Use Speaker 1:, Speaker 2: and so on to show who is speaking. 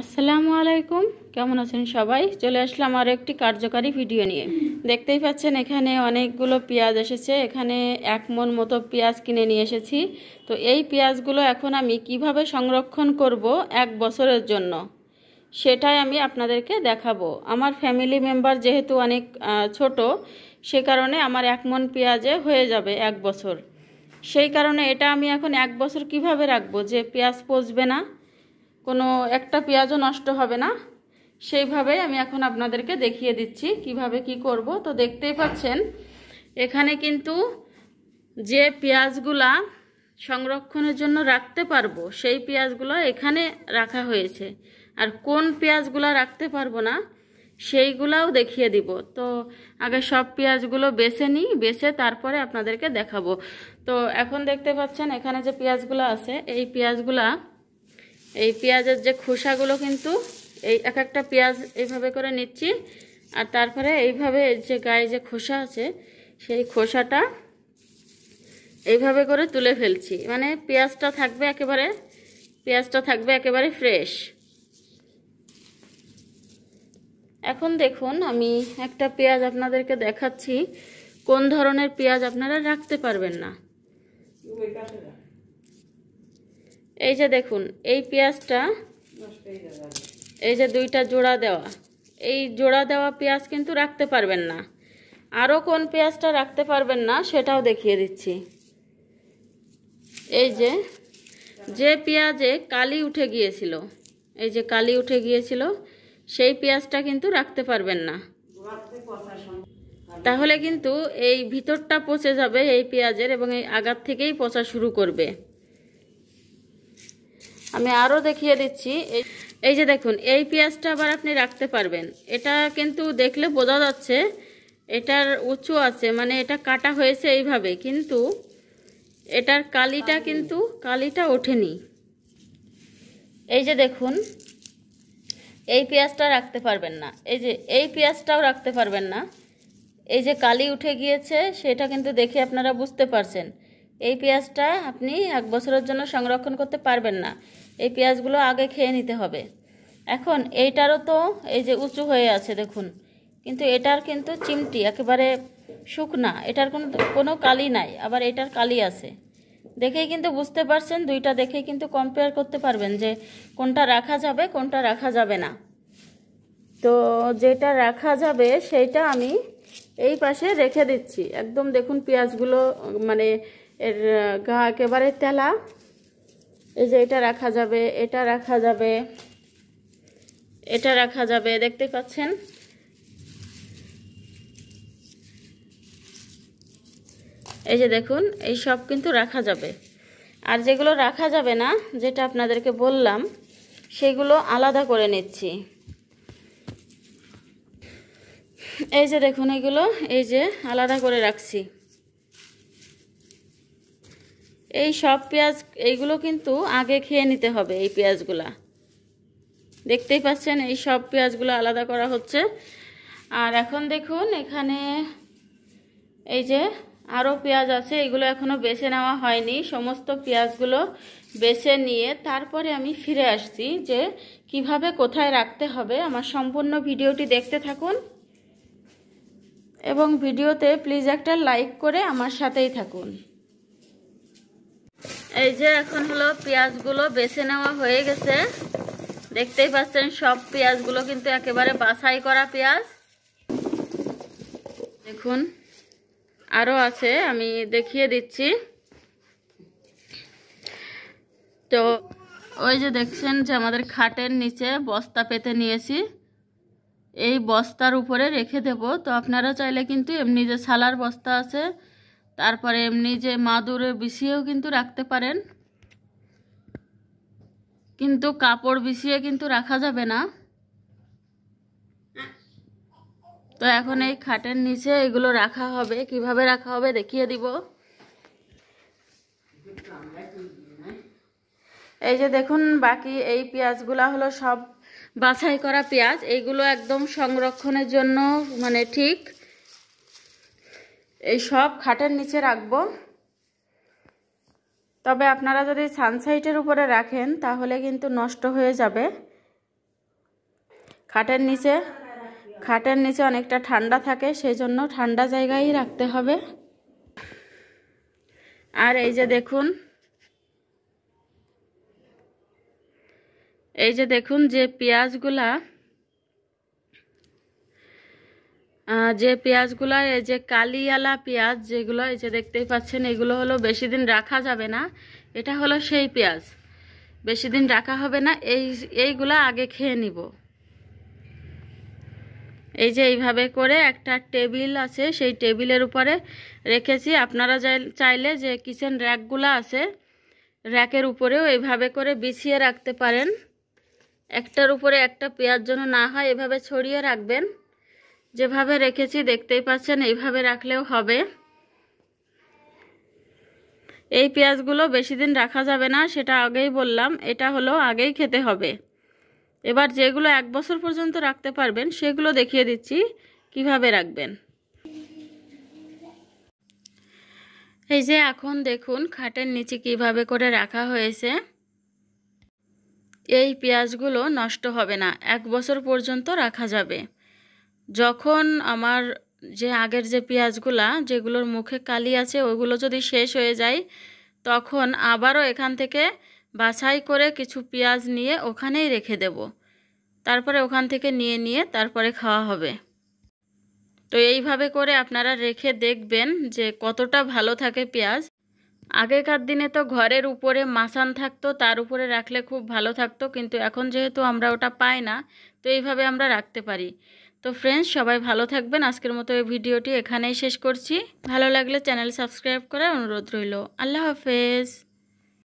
Speaker 1: আসসালামু আলাইকুম কেমন আছেন সবাই চলে আসলাম আরও একটি কার্যকারী ভিডিও নিয়ে দেখতেই পাচ্ছেন এখানে অনেকগুলো পেঁয়াজ এসেছে এখানে এক মন মতো পেঁয়াজ কিনে নিয়ে এসেছি তো এই পেঁয়াজগুলো এখন আমি কিভাবে সংরক্ষণ করব এক বছরের জন্য সেটাই আমি আপনাদেরকে দেখাবো আমার ফ্যামিলি মেম্বার যেহেতু অনেক ছোট সে কারণে আমার এক মন পেঁয়াজে হয়ে যাবে এক বছর সেই কারণে এটা আমি এখন এক বছর কিভাবে রাখবো যে পেঁয়াজ পচবে না কোনো একটা পেঁয়াজও নষ্ট হবে না সেইভাবে আমি এখন আপনাদেরকে দেখিয়ে দিচ্ছি কিভাবে কি করব তো দেখতেই পাচ্ছেন এখানে কিন্তু যে পেঁয়াজগুলা সংরক্ষণের জন্য রাখতে পারবো সেই পেঁয়াজগুলো এখানে রাখা হয়েছে আর কোন পেঁয়াজগুলো রাখতে পারবো না সেইগুলাও দেখিয়ে দিব তো আগে সব পেঁয়াজগুলো বেছে নিই বেছে তারপরে আপনাদেরকে দেখাবো তো এখন দেখতে পাচ্ছেন এখানে যে পেঁয়াজগুলো আছে এই পেঁয়াজগুলা এই পেঁয়াজের যে খোসাগুলো কিন্তু এই এক একটা পেঁয়াজ এইভাবে করে নিচ্ছি আর তারপরে এইভাবে যে গায়ে যে খোসা আছে সেই খোসাটা এইভাবে করে তুলে ফেলছি মানে পেঁয়াজটা থাকবে একেবারে পেঁয়াজটা থাকবে একেবারে ফ্রেশ এখন দেখুন আমি একটা পেঁয়াজ আপনাদেরকে দেখাচ্ছি কোন ধরনের পেঁয়াজ আপনারা রাখতে পারবেন না এই যে দেখুন এই পেঁয়াজটা এই যে দুইটা জোড়া দেওয়া এই জোড়া দেওয়া পেঁয়াজ কিন্তু রাখতে পারবেন না আরও কোন পেঁয়াজটা রাখতে পারবেন না সেটাও দেখিয়ে দিচ্ছি এই যে যে পেঁয়াজে কালি উঠে গিয়েছিল এই যে কালি উঠে গিয়েছিল সেই পেঁয়াজটা কিন্তু রাখতে পারবেন না তাহলে কিন্তু এই ভিতরটা পচে যাবে এই পেঁয়াজের এবং এই আগার থেকেই পচা শুরু করবে আমি আরও দেখিয়ে দিচ্ছি এই যে দেখুন এই পেঁয়াজটা আবার আপনি রাখতে পারবেন এটা কিন্তু দেখলে বোঝা যাচ্ছে এটার উঁচু আছে মানে এটা কাটা হয়েছে এইভাবে কিন্তু এটার কালিটা কিন্তু কালিটা ওঠেনি এই যে দেখুন এই পেঁয়াজটা রাখতে পারবেন না এই যে এই পেঁয়াজটাও রাখতে পারবেন না এই যে কালি উঠে গিয়েছে সেটা কিন্তু দেখে আপনারা বুঝতে পারছেন এই পেঁয়াজটা আপনি এক বছরের জন্য সংরক্ষণ করতে পারবেন না এই পেঁয়াজগুলো আগে খেয়ে নিতে হবে এখন এইটারও তো এই যে উঁচু হয়ে আছে দেখুন কিন্তু এটার কিন্তু চিমটি একেবারে শুকনা এটার কোনো কোনো কালি নাই আবার এটার কালি আছে দেখেই কিন্তু বুঝতে পারছেন দুইটা দেখেই কিন্তু কম্পেয়ার করতে পারবেন যে কোনটা রাখা যাবে কোনটা রাখা যাবে না তো যেটা রাখা যাবে সেইটা আমি এই পাশে রেখে দিচ্ছি একদম দেখুন পেঁয়াজগুলো মানে এর গা একেবারে তেলা এই যে এটা রাখা যাবে এটা রাখা যাবে এটা রাখা যাবে দেখতে পাচ্ছেন এই যে দেখুন এই সব কিন্তু রাখা যাবে আর যেগুলো রাখা যাবে না যেটা আপনাদেরকে বললাম সেগুলো আলাদা করে নিচ্ছি এই যে দেখুন এগুলো এই যে আলাদা করে রাখছি এই সব পেঁয়াজ এইগুলো কিন্তু আগে খেয়ে নিতে হবে এই পেঁয়াজগুলা দেখতেই পাচ্ছেন এই সব পেঁয়াজগুলো আলাদা করা হচ্ছে আর এখন দেখুন এখানে এই যে আরও পেঁয়াজ আছে এগুলো এখনও বেছে নেওয়া হয়নি সমস্ত পেঁয়াজগুলো বেছে নিয়ে তারপরে আমি ফিরে আসছি যে কিভাবে কোথায় রাখতে হবে আমার সম্পূর্ণ ভিডিওটি দেখতে থাকুন এবং ভিডিওতে প্লিজ একটা লাইক করে আমার সাথেই থাকুন এই যে এখন হলো পেঁয়াজগুলো বেছে নেওয়া হয়ে গেছে দেখতেই পাচ্ছেন সব পেঁয়াজগুলো কিন্তু একেবারে বাছাই করা পেঁয়াজ দেখুন আরও আছে আমি দেখিয়ে দিচ্ছি তো ওই যে দেখছেন যে আমাদের খাটের নিচে বস্তা পেতে নিয়েছি এই বস্তার উপরে রেখে দেব তো আপনারা চাইলে কিন্তু এমনি যে ছালার বস্তা আছে তারপরে এমনি যে মাদুরে বিছিয়েও কিন্তু রাখতে পারেন কিন্তু কাপড় বিছিয়ে কিন্তু রাখা যাবে না তো এখন এই খাটের নিচে এগুলো রাখা হবে কিভাবে রাখা হবে দেখিয়ে দিব এই যে দেখুন বাকি এই পেঁয়াজগুলা হলো সব বাছাই করা পেঁয়াজ এইগুলো একদম সংরক্ষণের জন্য মানে ঠিক এই সব খাটের নিচে রাখব তবে আপনারা যদি সানসাইটের উপরে রাখেন তাহলে কিন্তু নষ্ট হয়ে যাবে খাটের নিচে খাটের নিচে অনেকটা ঠান্ডা থাকে সেই জন্য ঠান্ডা জায়গায় রাখতে হবে আর এই যে দেখুন এই যে দেখুন যে পেঁয়াজগুলা যে পেঁয়াজগুলো এই যে কালিয়ালা পেঁয়াজ যেগুলো এই যে দেখতেই পাচ্ছেন এগুলো হলো বেশি দিন রাখা যাবে না এটা হলো সেই পেঁয়াজ বেশি দিন রাখা হবে না এই এইগুলো আগে খেয়ে নিব এই যে এইভাবে করে একটা টেবিল আছে সেই টেবিলের উপরে রেখেছি আপনারা চাইলে যে কিচেন র্যাকগুলো আছে র্যাকের উপরেও এইভাবে করে বিছিয়ে রাখতে পারেন একটার উপরে একটা পেঁয়াজ যেন না হয় এভাবে ছড়িয়ে রাখবেন যেভাবে রেখেছি দেখতেই পাচ্ছেন এইভাবে রাখলেও হবে এই পেঁয়াজগুলো বেশি দিন রাখা যাবে না সেটা আগেই বললাম এটা হলো আগেই খেতে হবে এবার যেগুলো এক বছর পর্যন্ত রাখতে পারবেন সেগুলো দেখিয়ে দিচ্ছি কিভাবে রাখবেন এই যে এখন দেখুন খাটের নিচে কিভাবে করে রাখা হয়েছে এই পেঁয়াজগুলো নষ্ট হবে না এক বছর পর্যন্ত রাখা যাবে যখন আমার যে আগের যে পেঁয়াজগুলা যেগুলোর মুখে কালি আছে ওগুলো যদি শেষ হয়ে যায় তখন আবারও এখান থেকে বাছাই করে কিছু পেঁয়াজ নিয়ে ওখানেই রেখে দেব তারপরে ওখান থেকে নিয়ে নিয়ে তারপরে খাওয়া হবে তো এইভাবে করে আপনারা রেখে দেখবেন যে কতটা ভালো থাকে পেঁয়াজ আগেকার দিনে তো ঘরের উপরে মাসান থাকতো তার উপরে রাখলে খুব ভালো থাকতো কিন্তু এখন যেহেতু আমরা ওটা পাই না তো এইভাবে আমরা রাখতে পারি তো ফ্রেন্ডস সবাই ভালো থাকবেন আজকের মতো এই ভিডিওটি এখানেই শেষ করছি ভালো লাগলে চ্যানেল সাবস্ক্রাইব করার অনুরোধ রইল আল্লাহ হাফেজ